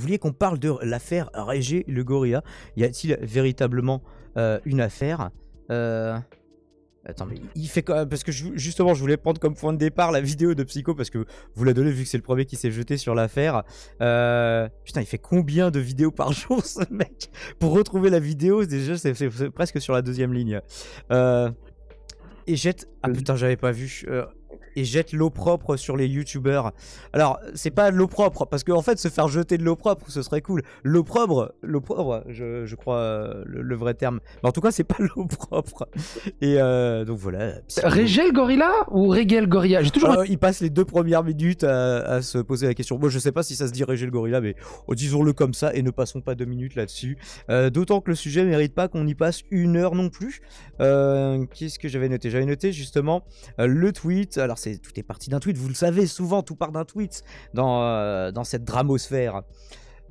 Vous vouliez qu'on parle de l'affaire Régé Le Gorilla Y a-t-il véritablement euh, une affaire euh... Attends, mais il fait Parce que justement, je voulais prendre comme point de départ la vidéo de Psycho parce que vous la donnez vu que c'est le premier qui s'est jeté sur l'affaire. Euh, putain, il fait combien de vidéos par jour ce mec Pour retrouver la vidéo, déjà, c'est presque sur la deuxième ligne. Euh, et jette. Ah putain, j'avais pas vu et jette l'eau propre sur les youtubeurs. Alors, c'est pas l'eau propre, parce qu'en en fait, se faire jeter de l'eau propre, ce serait cool. L'eau propre, l'eau propre, je, je crois euh, le, vrai terme. Mais en tout cas, c'est pas l'eau propre. Et euh, donc voilà. Régel Gorilla ou Régel Gorilla J'ai toujours. Euh, il passe les deux premières minutes à, se poser la question. Moi, je sais pas si ça se dit Régel Gorilla, mais oh, disons-le comme ça et ne passons pas deux minutes là-dessus. D'autant que le sujet mérite pas qu'on y passe une heure non plus. Qu'est-ce que j'avais noté J'avais noté justement le tweet. Alors, alors c'est tout est parti d'un tweet, vous le savez, souvent tout part d'un tweet dans, euh, dans cette dramosphère.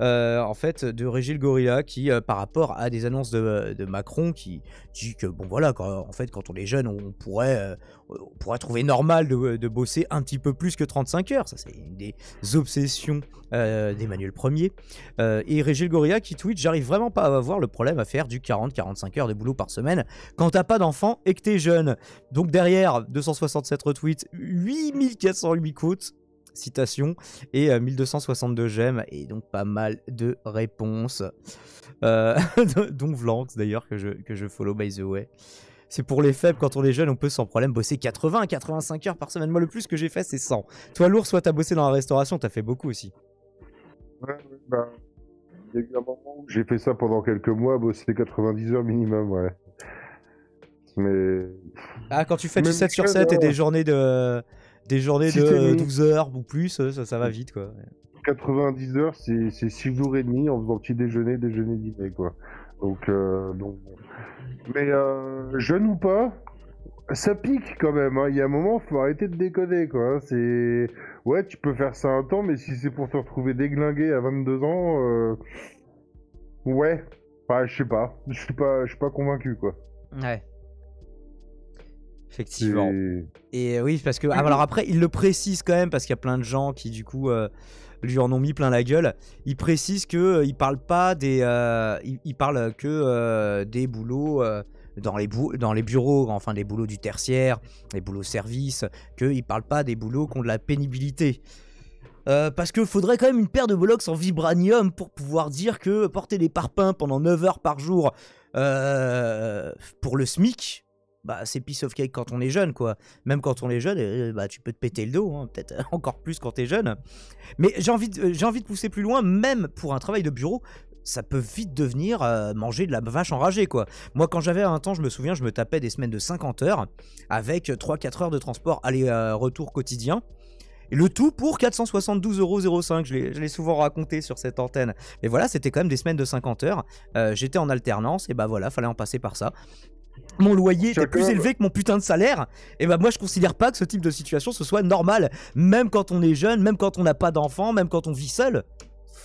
Euh, en fait, de Régil Gorilla, qui, euh, par rapport à des annonces euh, de, Macron, qui dit que, bon voilà, en fait, quand on est jeune, on pourrait, on pourrait trouver normal de, bosser un petit peu plus que 35 heures. Ça, c'est une des obsessions d'Emmanuel Ier. et Régil Gorilla qui tweet J'arrive vraiment pas à avoir le problème à faire du 40-45 heures de boulot par semaine quand t'as pas d'enfants et que t'es jeune. Donc derrière, 267 retweets, 8408 quotes, Citation et 1262 euh, j'aime et donc pas mal de réponses. Euh, dont Vlanx d'ailleurs que je, que je follow by the way. C'est pour les faibles, quand on est jeune, on peut sans problème bosser 80 85 heures par semaine. Moi, le plus que j'ai fait, c'est 100. Toi, lourd, soit t'as bossé dans la restauration, t'as fait beaucoup aussi. Ouais, bah, j'ai fait ça pendant quelques mois, bosser 90 heures minimum, ouais. Mais. Ah, quand tu fais du 7 sur 7 et des journées de, des journées de 12 euh, heures ou plus, euh, ça, ça va vite quoi. 90 heures, c'est 6 jours et demi en faisant petit déjeuner, déjeuner, dîner quoi. Donc, euh, donc... mais jeune ou pas, ça pique quand même. Hein. Il y a un moment, faut arrêter de déconner quoi. Hein. C'est ouais, tu peux faire ça un temps, mais si c'est pour te retrouver déglingué à 22 ans, ouais, je sais pas, je suis pas, je suis pas convaincu quoi. Ouais. Effectivement. Et oui, parce que. Ah, alors après, il le précise quand même, parce qu'il y a plein de gens qui, du coup, euh, lui en ont mis plein la gueule. Il précise qu'il euh, il parle pas des. Euh, il, parle que des boulots. dans les, dans les bureaux, enfin des boulots du tertiaire, des boulots service, qu'il il parle pas des boulots qui ont de la pénibilité. parce qu'il faudrait quand même une paire de bollocks en vibranium pour pouvoir dire que porter des parpaings pendant 9 heures par jour pour le SMIC, bah, c'est piece of cake quand on est jeune, quoi. Même quand on est jeune, euh, bah, tu peux te péter le dos, hein, peut-être euh, encore plus quand es jeune. Mais j'ai envie, de, euh, envie de pousser plus loin, même pour un travail de bureau, ça peut vite devenir manger de la vache enragée, quoi. Moi, quand j'avais un temps, je me souviens, je me tapais des semaines de 50 heures, avec 3-4 heures de transport aller-retour quotidien. Le tout pour 472,05€, je l'ai, l'ai souvent raconté sur cette antenne. Mais voilà, c'était quand même des semaines de 50 heures. j'étais en alternance, et bah voilà, fallait en passer par ça mon loyer était plus élevé que mon putain de salaire, et bah moi je considère pas que ce type de situation ce soit normal, même quand on est jeune, même quand on n'a pas d'enfants, même quand on vit seul.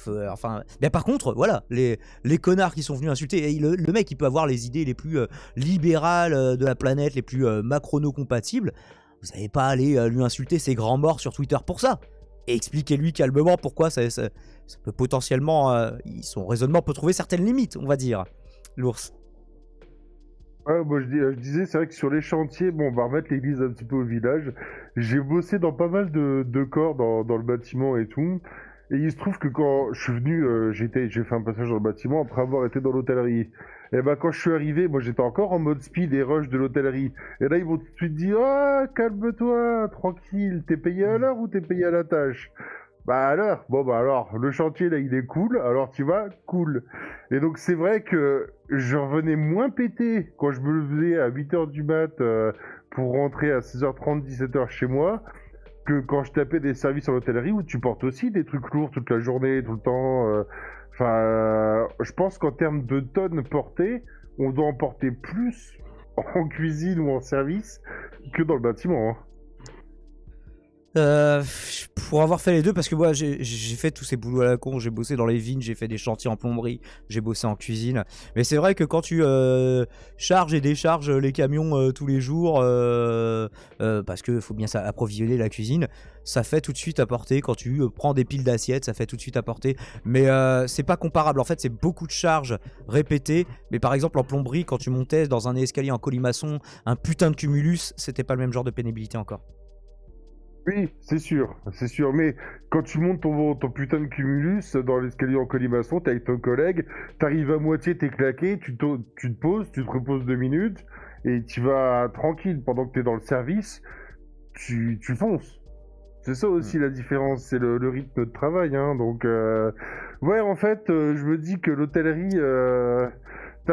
Euh, enfin, mais par contre, voilà, les, les connards qui sont venus insulter, et le, mec il peut avoir les idées les plus euh, libérales euh, de la planète, les plus macrono-compatibles, vous n'allez pas aller lui insulter ses grands morts sur Twitter pour ça. Et expliquez-lui calmement pourquoi ça, ça peut potentiellement, son raisonnement peut trouver certaines limites, on va dire, l'ours. Ouais, moi je, disais, c'est vrai que sur les chantiers, bon, on va remettre l'église un petit peu au village. J'ai bossé dans pas mal de, de corps dans, dans, le bâtiment et tout. Et il se trouve que quand je suis venu, euh, j'étais, j'ai fait un passage dans le bâtiment après avoir été dans l'hôtellerie. Et eh ben quand je suis arrivé, moi j'étais encore en mode speed et rush de l'hôtellerie. Et là ils vont tout de suite dire, ah calme-toi, tranquille, t'es payé à l'heure ou t'es payé à la tâche bah alors, bon bah alors, le chantier là il est cool, alors tu vas, cool. Et donc c'est vrai que je revenais moins pété quand je me levais à 8h du mat euh, pour rentrer à 16h30, 17h chez moi, que quand je tapais des services en hôtellerie où tu portes aussi des trucs lourds toute la journée, tout le temps. Euh. Enfin, je pense qu'en termes de tonnes portées, on doit en porter plus en cuisine ou en service que dans le bâtiment. Hein. Euh, pour avoir fait les deux, parce que moi j'ai fait tous ces boulots à la con, j'ai bossé dans les vignes, j'ai fait des chantiers en plomberie, j'ai bossé en cuisine. Mais c'est vrai que quand tu euh, charges et décharges les camions euh, tous les jours, parce que faut bien approvisionner la cuisine, ça fait tout de suite apporter. Quand tu prends des piles d'assiettes, ça fait tout de suite apporter. Mais c'est pas comparable. En fait, c'est beaucoup de charges répétées. Mais par exemple en plomberie, quand tu montais dans un escalier en colimaçon, un putain de cumulus, c'était pas le même genre de pénibilité encore. Oui, c'est sûr, c'est sûr. Mais quand tu montes ton, putain de cumulus dans l'escalier en colimaçon, t'es avec ton collègue, t'arrives à moitié, t'es claqué, tu, tu te poses, tu te reposes deux minutes et tu vas tranquille pendant que t'es dans le service, tu, tu fonces. C'est ça aussi hmm. la différence, c'est le, rythme de travail. Hein. donc, euh... ouais, en fait, euh, je me dis que l'hôtellerie, euh...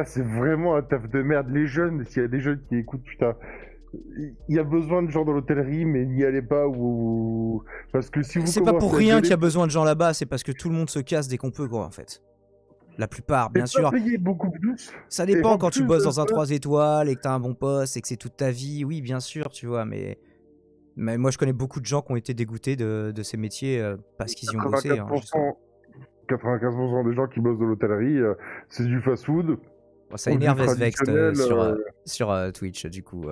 c'est vraiment un taf de merde. Les jeunes, s'il y a des jeunes qui écoutent, putain, il y a besoin de gens dans l'hôtellerie, mais n'y allez pas ou parce que si vous c'est pas pour rien qu'il y a besoin de gens là-bas, c'est parce que tout le monde se casse dès qu'on peut quoi en fait. La plupart, bien sûr. Ça dépend quand tu bosses dans un 3 étoiles et que t'as un bon poste et que c'est toute ta vie, oui bien sûr, tu vois, mais moi je connais beaucoup de gens qui ont été dégoûtés de, ces métiers euh, parce qu'ils y ont bossé. 95% hein, des gens qui bossent dans l'hôtellerie, euh, c'est du fast-food. Oh, ça énerve SVEX euh, sur Twitch du coup.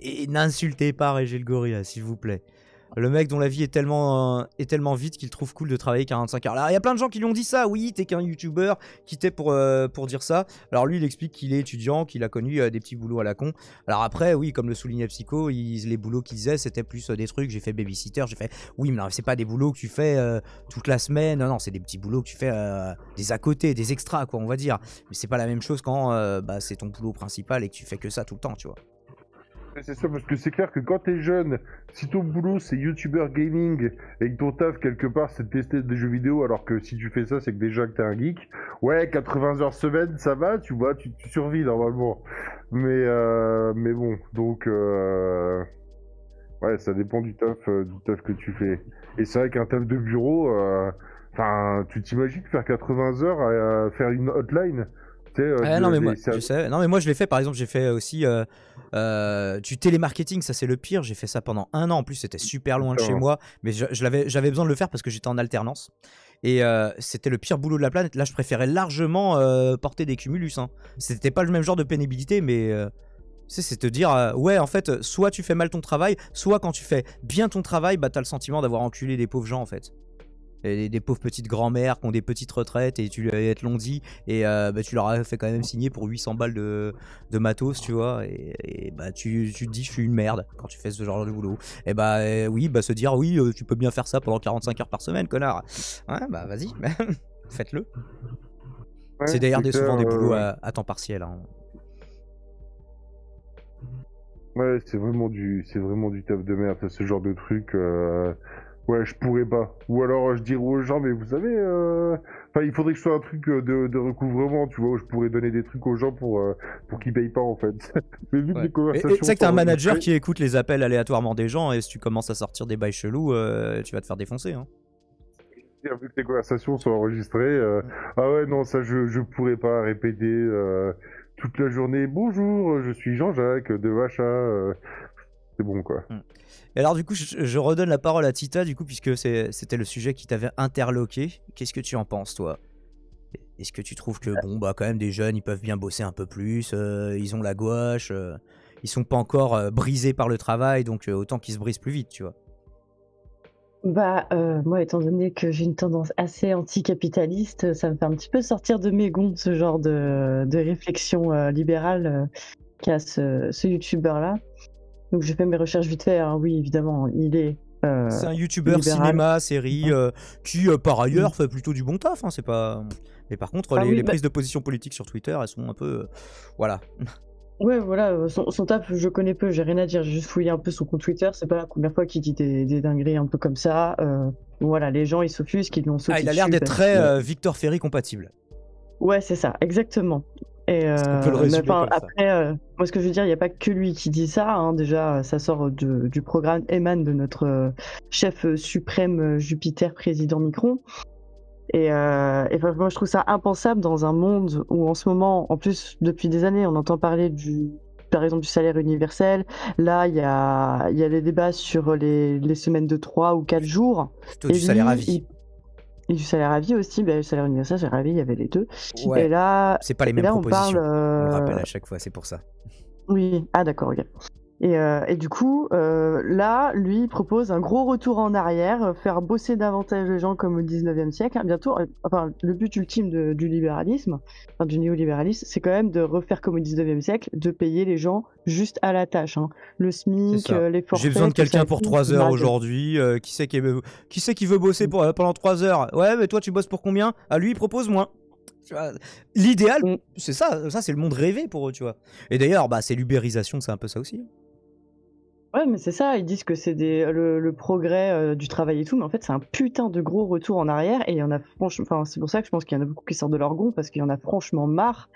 Et n'insultez pas Régil Gorilla, s'il vous plaît. Le mec dont la vie est tellement, euh, tellement vite qu'il trouve cool de travailler 45 heures. Alors, il y a plein de gens qui lui ont dit ça. Oui, t'es qu'un youtubeur qui t'es pour, euh, pour dire ça. Alors, lui, il explique qu'il est étudiant, qu'il a connu euh, des petits boulots à la con. Alors, après, oui, comme le soulignait Psycho, les boulots qu'il faisait, c'était plus des trucs. J'ai fait babysitter, j'ai fait. Oui, mais c'est pas des boulots que tu fais toute la semaine. Non, non, c'est des petits boulots que tu fais des à côté, des extras, quoi, on va dire. Mais c'est pas la même chose quand bah, c'est ton boulot principal et que tu fais que ça tout le temps, tu vois c'est ça, parce que c'est clair que quand t'es jeune, si ton boulot c'est youtuber gaming et que ton taf quelque part c'est de tester des jeux vidéo, alors que si tu fais ça, c'est que déjà que t'es un geek, ouais, 80 heures semaine, ça va, tu vois, tu, tu survis normalement. Mais, euh, mais bon, donc. Euh, ouais, ça dépend du taf, euh, du taf que tu fais. Et c'est vrai qu'un taf de bureau, enfin, tu t'imagines faire 80 heures à faire une hotline euh, non, mais moi, je l'ai fait. Par exemple, j'ai fait aussi euh, euh, du télémarketing. Ça, c'est le pire. J'ai fait ça pendant un an. En plus, c'était super loin de chez moi. Mais j'avais j'avais besoin de le faire parce que j'étais en alternance. Et c'était le pire boulot de la planète. Là, je préférais largement porter des cumulus. Hein. C'était pas le même genre de pénibilité, mais c'est te dire, ouais, en fait, soit tu fais mal ton travail, soit quand tu fais bien ton travail, bah t'as le sentiment d'avoir enculé des pauvres gens, en fait des, pauvres petites grand-mères qui ont des petites retraites et tu as été long dit et euh, bah, tu leur as fait quand même signer pour 800 balles de, matos, tu vois. Et, bah tu, te dis je suis une merde quand tu fais ce genre de boulot. Et bah euh, oui, bah se dire oui, euh, tu peux bien faire ça pendant 45 heures par semaine, connard. Ouais, bah vas-y, faites-le. c'est d'ailleurs souvent des boulots à, temps partiel. Hein. Ouais, c'est vraiment du, c'est vraiment du taf de merde, ce genre de truc. Ouais, je pourrais pas. Ou alors euh, je dirais aux gens, mais vous savez, euh, enfin, il faudrait que ce soit un truc euh, de, recouvrement, tu vois, où je pourrais donner des trucs aux gens pour, pour qu'ils payent pas en fait. mais vu les conversations. Tu sais que t'as un manager qui écoute les appels aléatoirement des gens, et si tu commences à sortir des bails chelous, tu vas te faire défoncer. Hein vu que les conversations sont enregistrées. Ah ouais, non, ça, je, je pourrais pas répéter toute la journée. Bonjour, je suis Jean-Jacques de Vacha c'est bon quoi. Mm. Et alors du coup, je, redonne la parole à Tita, du coup, puisque c'était le sujet qui t'avait interloqué. Qu'est-ce que tu en penses, toi Est-ce que tu trouves que bon, bah quand même des jeunes, ils peuvent bien bosser un peu plus, euh, ils ont la gouache, euh, ils sont pas encore euh, brisés par le travail, donc autant qu'ils se brisent plus vite, tu vois bah, moi, étant donné que j'ai une tendance assez anticapitaliste, ça me fait un petit peu sortir de mes gonds ce genre de, de réflexion libérale qu'a ce, ce youtubeur-là. Donc j'ai fait mes recherches vite fait. Hein. Oui, évidemment, il est. Euh, c'est un youtubeur cinéma, série, euh, qui euh, par ailleurs fait plutôt du bon taf. Hein, c'est pas. Mais par contre, ah les, bah prises de position politique sur Twitter, elles sont un peu. Voilà. Ouais, voilà, son, taf, je connais peu, j'ai rien à dire, j'ai juste fouillé un peu son compte Twitter, c'est pas la première fois qu'il dit des, dingueries un peu comme ça. voilà, les gens, ils s'offusent, qu'ils l'ont sauté. Ah, il a l'air d'être très Victor Ferry compatible. Ouais, c'est ça, exactement. Et euh, peut le après, euh, moi ce que je veux dire, il n'y a pas que lui qui dit ça. Hein. déjà, ça sort du programme Eman de notre euh, chef suprême Jupiter, président Micron. Et, et moi je trouve ça impensable dans un monde où en ce moment, en plus depuis des années, on entend parler du par exemple du salaire universel. Là, il y a, y a les débats sur les, semaines de 3 ou 4 jours. Plutôt du salaire à vie. Et du salaire à vie aussi, bah, le salaire universel, salaire à vie, il y avait les deux. Et là, c'est pas les mêmes propositions. On, parle, rappelle euh, à chaque fois, c'est pour ça. Oui, ah d'accord, regarde. Euh, et, du coup, euh, là, lui propose un gros retour en arrière, euh, faire bosser davantage les gens comme au 19e siècle. Hein, bientôt, enfin, le but ultime du libéralisme, du néolibéralisme, c'est quand même de refaire comme au 19e siècle, de payer les gens juste à la tâche. Hein. Le SMIC, les forfaits. J'ai besoin de quelqu'un pour 3 heures aujourd'hui. qui c'est qui, veut... qui, veut bosser pendant 3 heures Ouais, mais toi, tu bosses pour combien À ah, lui, il propose moins. L'idéal, mm. c'est ça, ça c'est le monde rêvé pour eux, tu vois. Et d'ailleurs, bah, c'est l'ubérisation, c'est un peu ça aussi. Hein. Ouais, mais c'est ça, ils disent que c'est le, progrès euh, du travail et tout, mais en fait, c'est un putain de gros retour en arrière, et y en a franchement, c'est pour ça que je pense qu'il y en a beaucoup qui sortent de leur gond, parce qu'il y en a franchement marre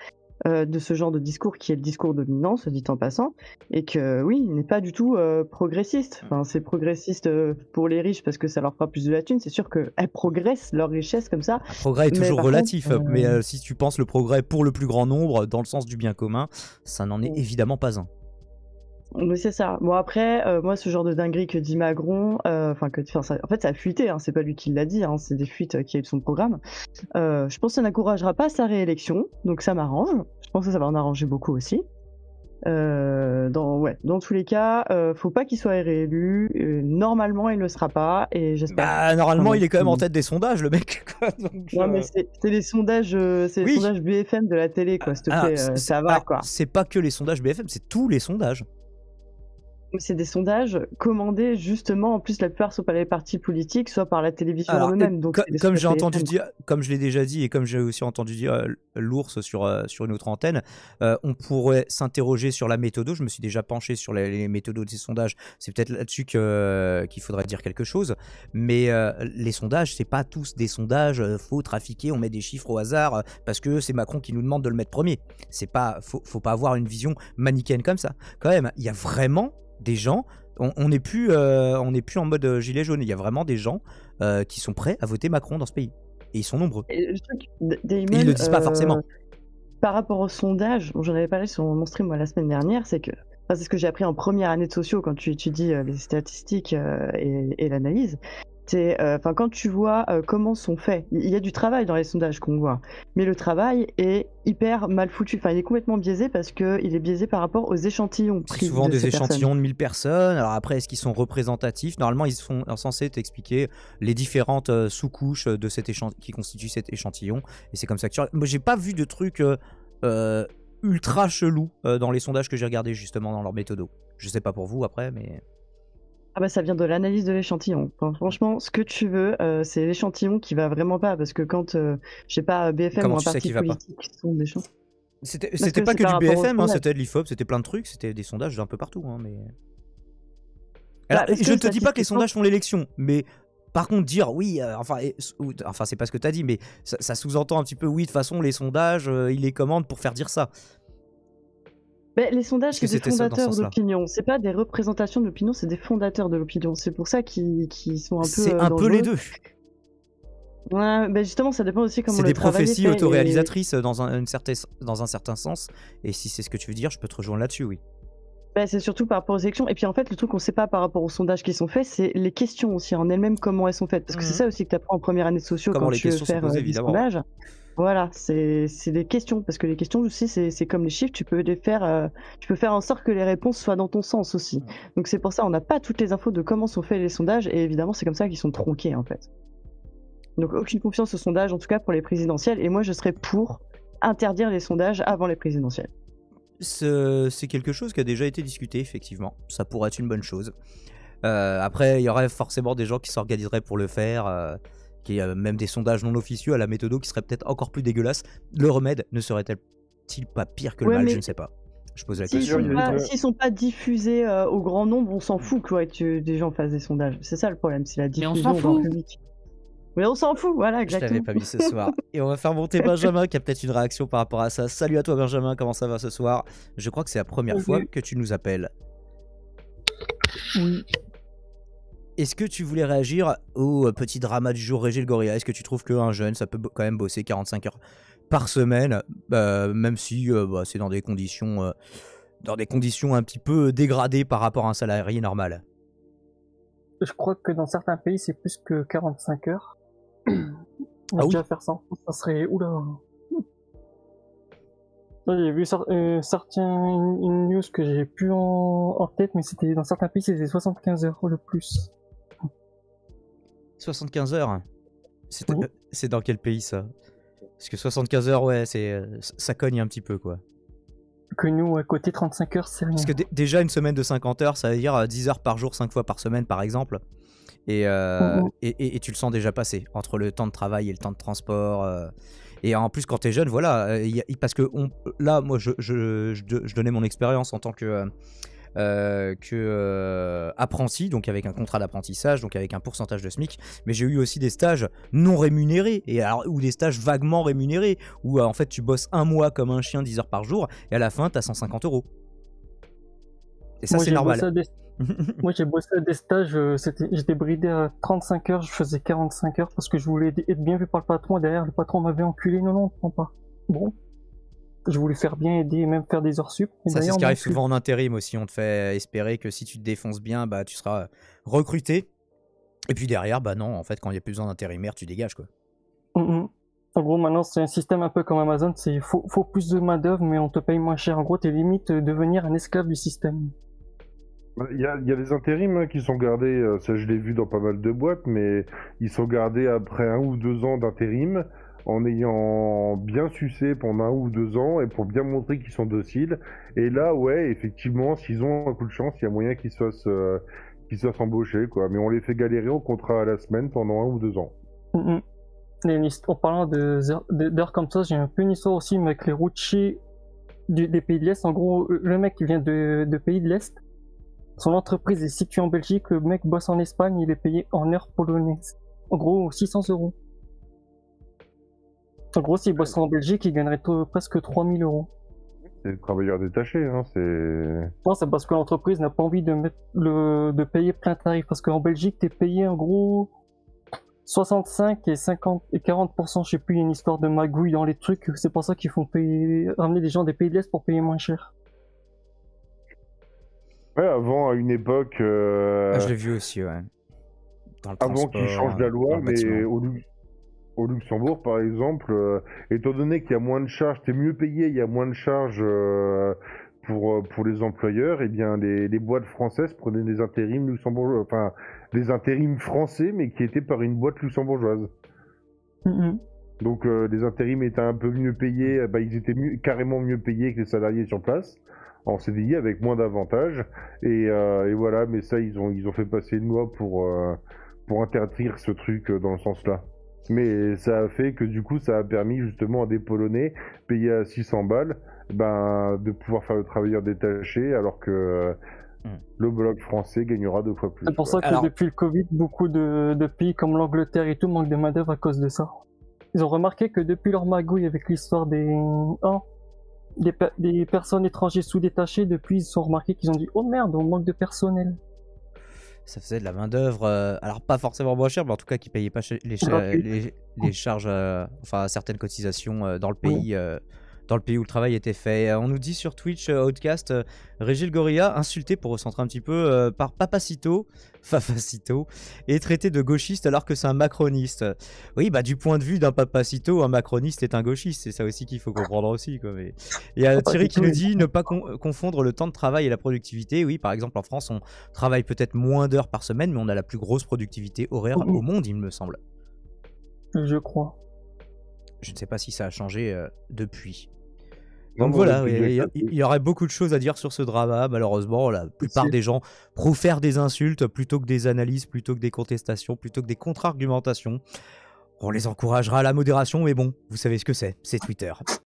euh, de ce genre de discours qui est le discours dominant, se dit en passant, et que oui, il n'est pas du tout euh, progressiste. Mm. Enfin, c'est progressiste pour les riches parce que ça leur fera plus de la thune, c'est sûr qu'elles progressent leur richesse comme ça. Le progrès est toujours relatif, mais si tu penses le progrès pour le plus grand nombre, dans le sens du bien commun, ça n'en est mm. évidemment pas un. Oui c'est ça. Bon après, euh, moi ce genre de dinguerie que dit Macron, euh, enfin que, ça, en fait ça a fuité, hein, c'est pas lui qui l'a dit, hein, c'est des fuites euh, qui a eu de son programme. je pense que ça n'encouragera pas sa réélection, donc ça m'arrange. Je pense que ça va en arranger beaucoup aussi. dans, ouais, dans tous les cas, faut pas qu'il soit réélu. normalement, il ne le sera pas, et j'espère. Bah, normalement, il est quand même en tête des sondages, le mec. mais c'est les sondages, c'est sondages BFM de la télé, quoi. Ah, ah, ça va, quoi. C'est pas que les sondages BFM, c'est tous les sondages c'est des sondages commandés justement, en plus la plupart soit par les partis politiques, soit par la télévision elle-même. comme j'ai entendu dire, comme je l'ai déjà dit et comme j'ai aussi entendu dire euh, l'ours sur, euh, sur une autre antenne, euh, on pourrait s'interroger sur la méthode. Je me suis déjà penché sur les, méthodes de ces sondages. C'est peut-être là-dessus qu'il faudrait dire quelque chose. Mais les sondages, c'est pas tous des sondages faux, trafiqués. On met des chiffres au hasard parce que c'est Macron qui nous demande de le mettre premier. C'est pas, faut, faut pas avoir une vision manichéenne comme ça. Quand même, il y a vraiment des gens. On n'est plus, euh, on plus en mode euh, gilet jaune. Il y a vraiment des gens euh, qui sont prêts à voter Macron dans ce pays. Et ils sont nombreux. ils ne le disent pas forcément. Par rapport au sondage, dont j'en avais parlé sur mon stream la semaine dernière, c'est que c'est ce que j'ai appris en première année de sociaux quand tu étudies les statistiques et l'analyse, euh, enfin, quand tu vois euh, comment sont faits, il y a du travail dans les sondages qu'on voit, mais le travail est hyper mal foutu. Enfin, il est complètement biaisé parce que il est biaisé par rapport aux échantillons pris. Souvent des échantillons de 1000 personnes. Alors après, est-ce qu'ils sont représentatifs Normalement, ils sont censés t'expliquer les différentes euh, sous-couches de cet qui constituent cet échantillon. Et c'est comme ça que tu. Moi, j'ai pas vu de trucs ultra chelou dans les sondages que j'ai regardés justement dans leur méthodo. Je sais pas pour vous après, mais. Ah bah ça vient de l'analyse de l'échantillon. franchement, ce que tu veux, euh, c'est l'échantillon qui va vraiment pas, parce que quand, euh, je sais pas, BFM ou un parti politique pas C'était pas que, du BFM, hein, c'était de l'IFOP, c'était plein de trucs, c'était des sondages d'un peu partout. Hein, mais... Bah, je ne te dis pas que les sondages font l'élection, mais par contre, dire oui, euh, enfin, enfin c'est pas ce que as dit, mais ça, sous-entend un petit peu, oui, de toute façon, les sondages, il ils les commandent pour faire dire ça. Bah, les sondages, c'est des fondateurs d'opinion. C'est pas des représentations d'opinion, c'est des fondateurs de l'opinion. C'est pour ça qu'ils sont un peu. C'est euh, un peu les deux. Ouais, bah, justement, ça dépend aussi comment. C'est des prophéties autoréalisatrices euh, dans, un, certain, dans un certain sens. Et si c'est ce que tu veux dire, je peux te rejoindre là-dessus, oui. Bah, c'est surtout par rapport aux élections. Et puis en fait, le truc qu'on ne sait pas par rapport aux sondages qui sont faits, c'est les questions aussi en elles-mêmes, comment elles sont faites. Parce que mmh. c'est ça aussi que tu apprends en première année de sociaux comment quand tu veux faire euh, sont voilà, c'est des questions, parce que les questions aussi, c'est comme les chiffres, tu peux faire, euh, tu peux faire en sorte que les réponses soient dans ton sens aussi. Donc c'est pour ça, on n'a pas toutes les infos de comment sont faits les sondages, et évidemment, c'est comme ça qu'ils sont tronqués en fait. Donc aucune confiance aux sondages, en tout cas pour les présidentielles, et moi je serais pour interdire les sondages avant les présidentielles. C'est quelque chose qui a déjà été discuté, effectivement. Ça pourrait être une bonne chose. Euh, après, il y aurait forcément des gens qui s'organiseraient pour le faire. Euh, qui euh, même des sondages non officieux à la méthode qui serait peut-être encore plus dégueulasse, le remède ne serait-il pas pire que le mal Je ne sais pas. Je pose la question. S'ils ne sont, pas diffusés euh, au grand nombre, on s'en fout que des gens fassent des sondages. C'est ça le problème, c'est la diffusion dans public. Mais on s'en fout, voilà, exactement. Je t'avais pas mis ce soir. Et on va faire monter Benjamin qui a peut-être une réaction par rapport à ça. Salut à toi Benjamin, comment ça va ce soir Je crois que c'est la première fois que tu nous appelles. Oui. Est-ce que tu voulais réagir au euh, petit drama du jour Régil Gorilla Est-ce que tu trouves qu'un jeune, ça peut quand même bosser 45 heures par semaine, bah, même si euh, bah, c'est dans des conditions euh, dans des conditions un petit peu dégradées par rapport à un salarié normal Je crois que dans certains pays, c'est plus que 45 heures. Ah oui. déjà faire ça, ça serait... Oula j'ai vu certains, une news que j'ai pu en, tête, mais c'était dans certains pays, c'était 75 heures le plus. 75 heures euh, C'est dans quel pays ça Parce que 75 heures, ouais, c'est euh, ça cogne un petit peu quoi. Que nous, à côté 35 heures, c'est rien. Parce que déjà une semaine de 50 heures, ça veut dire 10 euh, heures par jour, 5 fois par semaine par exemple. Mmh, mmh. Et, tu le sens déjà passer entre le temps de travail et le temps de transport. et en plus, quand t'es jeune, voilà, parce que là, moi, je donnais mon expérience en tant que euh, que euh, apprenti, donc avec un contrat d'apprentissage, donc avec un pourcentage de SMIC, mais j'ai eu aussi des stages non rémunérés, et ou des stages vaguement rémunérés, où euh, en fait tu bosses un mois comme un chien 10 heures par jour, et à la fin t'as 150 euros. Et ça c'est normal. Moi j'ai bossé des stages, j'étais bridé à 35 heures, je faisais 45 heures parce que je voulais être bien vu par le patron, et derrière le patron m'avait enculé, non non, on pas. Bon, je voulais faire bien aider, et même faire des heures sup. Ça, c'est ce qui arrive souvent en intérim aussi. On te fait espérer que si tu te défonces bien, bah, tu seras euh, recruté. Et puis derrière, bah non, en fait, quand il n'y a plus besoin d'intérimaire, tu dégages, quoi. Mm, mm. En gros, maintenant, c'est un système un peu comme Amazon. C'est faut, faut plus de main-d'œuvre, mais on te paye moins cher. En gros, t'es limite euh, devenir un esclave du système. Bah, il y, a, des intérims hein, qui sont gardés, euh, ça je l'ai vu dans pas mal de boîtes, mais ils sont gardés après un ou deux ans d'intérim en ayant bien sucé pendant un ou deux ans et pour bien montrer qu'ils sont dociles. Et là, ouais, effectivement, s'ils ont un coup de chance, il y a moyen qu'ils soient euh, quoi. Mais on les fait galérer au contrat à la semaine pendant un ou deux ans. Mm, mm. En parlant d'heures comme ça, j'ai un peu une histoire aussi avec les routiers du, des pays de l'Est. En gros, le mec qui vient de, de pays de l'Est, son entreprise est située en Belgique, le mec bosse en Espagne, il est payé en heures polonaises. En gros, 600 euros. En gros, en Belgique, il gagnerait presque 3000 euros. C'est travailleur détaché, non hein, c'est. Non, c'est parce que l'entreprise n'a pas envie de, mettre le... de payer plein tarif. Parce qu'en Belgique, tu es payé en gros 65 et 50 et 40%, je sais plus, il y a une histoire de magouille dans les trucs. C'est pour ça qu'ils font payer... Amener des gens des pays de l'Est pour payer moins cher. Ouais, avant, à une époque. Euh, ah, je l'ai vu aussi, ouais. Dans avant qu'ils changent la loi, mais au, au Luxembourg, par exemple, euh, étant donné qu'il y a moins de charges, tu es mieux payé, il y a moins de charges euh, pour, euh, pour les employeurs, et eh bien les, les, boîtes françaises prenaient des intérims luxembourgeois, enfin des intérim français, mais qui étaient par une boîte luxembourgeoise. Mm-hmm. Donc les intérims étaient un peu mieux payés, bah, ils étaient carrément mieux payés que les salariés sur place en CDI avec moins d'avantages et, voilà mais ça ils ont ils ont fait passer une loi pour pour interdire ce truc dans le sens là. Mais ça a fait que du coup, ça a permis justement à des Polonais payés à 600 balles ben, de pouvoir faire le travailleur détaché alors que hmm. le bloc français gagnera deux fois plus. C'est pour ça que depuis le Covid, beaucoup de, pays comme l'Angleterre et tout manquent de main-d'œuvre à cause de ça. Ils ont remarqué que depuis leur magouille avec l'histoire des. Hein, des, des personnes étrangères sous-détachées, depuis ils ont remarqué qu'ils ont dit Oh merde, on manque de personnel ça faisait de la main-d'œuvre, euh, alors pas forcément moins chère, mais en tout cas qui payait pas les, les, charges, euh, enfin certaines cotisations euh, dans le pays dans le pays où le travail était fait. Euh, on nous dit sur Twitch, euh, Outcast, euh, Régil Gorilla, insulté pour recentrer un petit peu par Papacito, Fafacito, et traité de gauchiste alors que c'est un macroniste. Oui, bah du point de vue d'un Papacito, un macroniste est un gauchiste, c'est ça aussi qu'il faut comprendre aussi. Quoi, Il y a Thierry qui nous dit ne pas confondre le temps de travail et la productivité. Oui, par exemple, en France, on travaille peut-être moins d'heures par semaine, mais on a la plus grosse productivité horaire au monde, il me semble. Je crois. Je ne sais pas si ça a changé depuis. Donc voilà, il y, aurait beaucoup de choses à dire sur ce drama. Malheureusement, la plupart des gens profèrent des insultes plutôt que des analyses, plutôt que des contestations, plutôt que des contre-argumentations. On les encouragera à la modération, mais bon, vous savez ce que c'est, c'est Twitter.